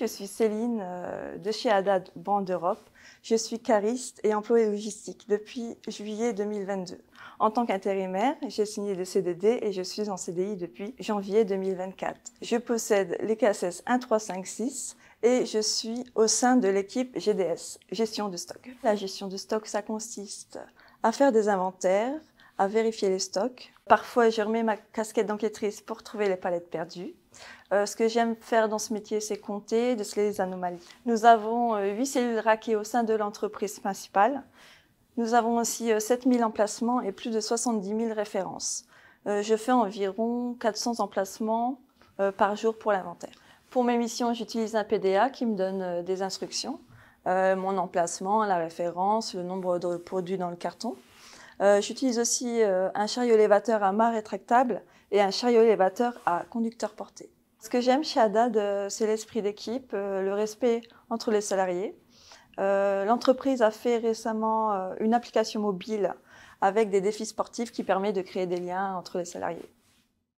Je suis Céline euh, de chez Haddad Bande Europe. Je suis cariste et employée logistique depuis juillet 2022. En tant qu'intérimaire, j'ai signé des CDD et je suis en CDI depuis janvier 2024. Je possède les KSS 1356 et je suis au sein de l'équipe GDS, gestion de stock. La gestion de stock, ça consiste à faire des inventaires, à vérifier les stocks. Parfois, je remets ma casquette d'enquêtrice pour trouver les palettes perdues. Euh, ce que j'aime faire dans ce métier, c'est compter, déceler les anomalies. Nous avons 8 euh, cellules raquées au sein de l'entreprise principale. Nous avons aussi 7000 euh, emplacements et plus de 70 000 références. je fais environ 400 emplacements par jour pour l'inventaire. Pour mes missions, j'utilise un PDA qui me donne des instructions, mon emplacement, la référence, le nombre de produits dans le carton. Euh, j'utilise aussi euh, un chariot élévateur à mât rétractable et un chariot élévateur à conducteur porté. Ce que j'aime chez Haddad, c'est l'esprit d'équipe, euh, le respect entre les salariés. L'entreprise a fait récemment une application mobile avec des défis sportifs qui permet de créer des liens entre les salariés.